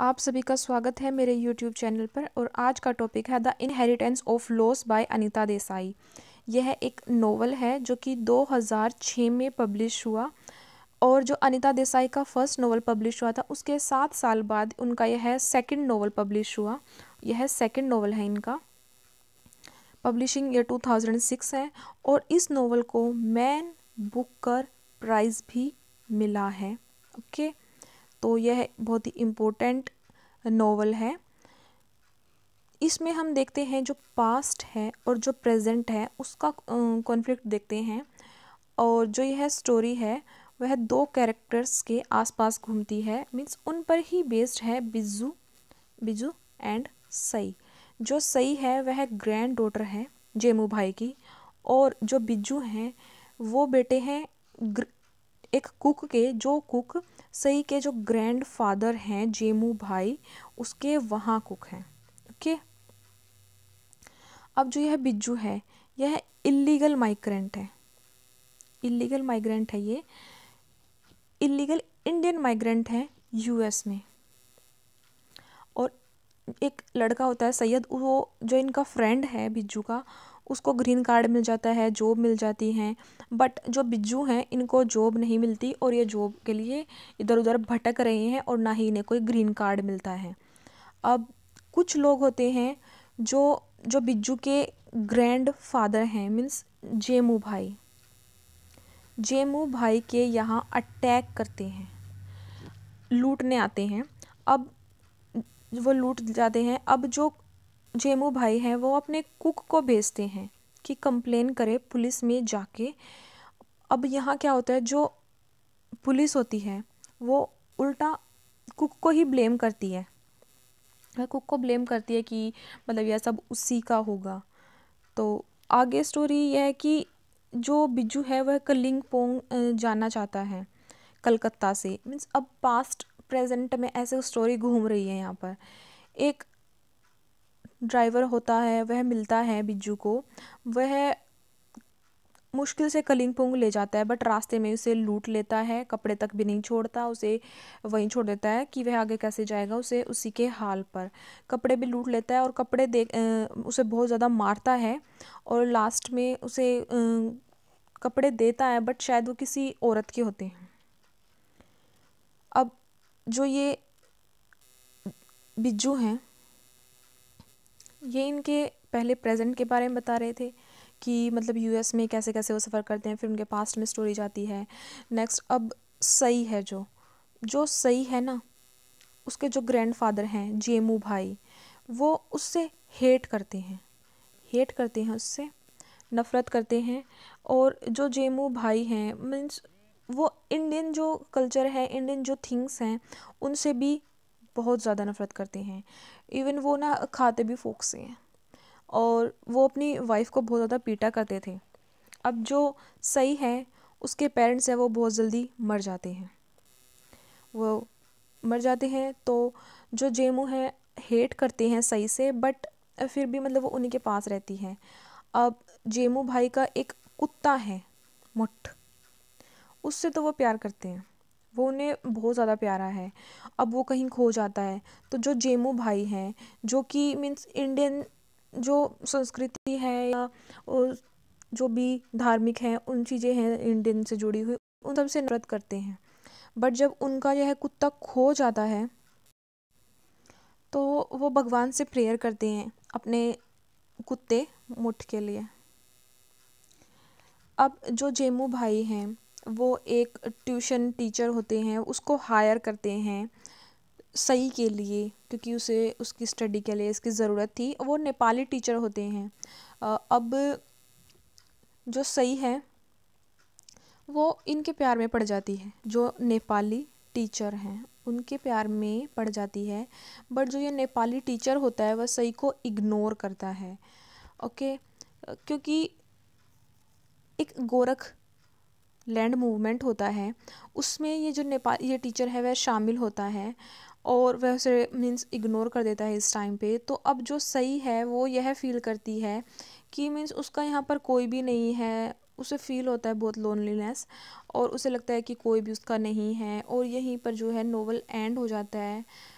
आप सभी का स्वागत है मेरे यूट्यूब चैनल पर और आज का टॉपिक है the inheritance of loss by Anita Desai यह एक नोवेल है जो कि 2006 में पब्लिश हुआ और जो अनीता देसाई का फर्स्ट नोवेल पब्लिश हुआ था उसके सात साल बाद उनका यह सेकंड नोवेल पब्लिश हुआ यह सेकंड नोवेल है इनका पब्लिशिंग ईयर 2006 है और इस नोवेल को मैन कर प्राइज़ भी मिला है ओके okay? तो यह बहुत ही इम्पोर्टेंट नावल है इसमें हम देखते हैं जो पास्ट है और जो प्रेजेंट है उसका कॉन्फ्लिक्ट देखते हैं और जो यह स्टोरी है वह दो कैरेक्टर्स के आसपास घूमती है मीन्स उन पर ही बेस्ड है बिजू बिजू एंड सई जो सई है वह ग्रैंड डॉटर है जेमू भाई की और जो बिजू हैं वो बेटे हैं एक कुक के जो कुक सई के जो ग्रैंड फादर हैं जेमू भाई उसके वहाँ कुक हैं ओके अब जो यह बिज्जू है यह इलीगल माइग्रेंट है इलीगल माइग्रेंट है ये इलीगल इंडियन माइग्रेंट है यूएस में और एक लड़का होता है सैयद वो जो इनका फ्रेंड है बिज्जू का उसको ग्रीन कार्ड मिल जाता है जॉब मिल जाती हैं बट जो बिज्जू हैं इनको जॉब नहीं मिलती और ये जॉब के लिए इधर उधर भटक रहे हैं और ना ही इन्हें कोई ग्रीन कार्ड मिलता है अब कुछ लोग होते हैं जो जो बिज्जू के grandfather means Jemubhai Jemubhai भाई के यहाँ अटैक करते हैं लूटने आते हैं अब वो लूट जाते हैं अब जो जेमू भाई हैं वो अपने कुक को भेजते हैं कि कंप्लेन करे पुलिस में जाके अब यहाँ क्या होता है जो पुलिस होती है वो उल्टा कुक को ही ब्लेम करती है वह कुक को ब्लेम करती है कि मतलब यह सब उसी का होगा तो आगे स्टोरी यह है कि जो बिजू है वह कलिंग पोंग जाना चाहता है कलकत्ता से मीन्स अब पास्ट प्रेजेंट में ऐसे स्टोरी घूम रही है यहाँ पर एक ड्राइवर होता है वह मिलता है बिज्जू को वह मुश्किल से कलिम्पोंग ले जाता है बट रास्ते में उसे लूट लेता है कपड़े तक भी नहीं छोड़ता उसे वहीं छोड़ देता है कि वह आगे कैसे जाएगा उसे उसी के हाल पर कपड़े भी लूट लेता है और कपड़े देख उसे बहुत ज़्यादा मारता है और लास्ट में उसे कपड़े देता है बट शायद वो किसी औरत के होते हैं अब जो ये बिज्जू हैं ये इनके पहले प्रेजेंट के बारे में बता रहे थे कि मतलब यूएस में कैसे कैसे वो सफ़र करते हैं फिर उनके पास्ट में स्टोरी जाती है नेक्स्ट अब सही है जो जो सही है ना उसके जो ग्रैंडफादर हैं जेमू भाई वो उससे हेट करते हैं हेट करते हैं उससे नफ़रत करते हैं और जो जेमू भाई हैं मीन्स वो इंडियन जो कल्चर है इंडियन जो थिंग्स हैं उनसे भी बहुत ज़्यादा नफ़रत करते हैं इवन वो ना खाते भी फोक से हैं और वो अपनी वाइफ को बहुत ज़्यादा पीटा करते थे अब जो सही है उसके पेरेंट्स हैं वो बहुत जल्दी मर जाते हैं वो मर जाते हैं तो जो जेमू है हेट करते हैं सही से बट फिर भी मतलब वो उन्हीं के पास रहती है अब जेमू भाई का एक कुत्ता है मुठ उससे तो वो प्यार करते हैं वो उन्हें बहुत ज़्यादा प्यारा है अब वो कहीं खो जाता है तो जो जेमू भाई हैं जो कि मीन्स इंडियन जो संस्कृति है या जो भी धार्मिक हैं उन चीज़ें हैं इंडियन से जुड़ी हुई उन सब से नफरत करते हैं बट जब उनका यह कुत्ता खो जाता है तो वो भगवान से प्रेयर करते हैं अपने कुत्ते मुठ के लिए अब जो जेमू भाई हैं वो एक ट्यूशन टीचर होते हैं उसको हायर करते हैं सही के लिए क्योंकि उसे उसकी स्टडी के लिए इसकी ज़रूरत थी वो नेपाली टीचर होते हैं अब जो सही है वो इनके प्यार में पड़ जाती है जो नेपाली टीचर हैं उनके प्यार में पड़ जाती है बट जो ये नेपाली टीचर होता है वह सही को इग्नोर करता है ओके क्योंकि एक गोरख लैंड मूवमेंट होता है उसमें ये जो नेपाल ये टीचर है वह शामिल होता है और वह उसे मीन्स इग्नोर कर देता है इस टाइम पे तो अब जो सही है वो यह फील करती है कि मीन्स उसका यहाँ पर कोई भी नहीं है उसे फील होता है बहुत लोनलीनेस और उसे लगता है कि कोई भी उसका नहीं है और यहीं पर जो है नोवल एंड हो जाता है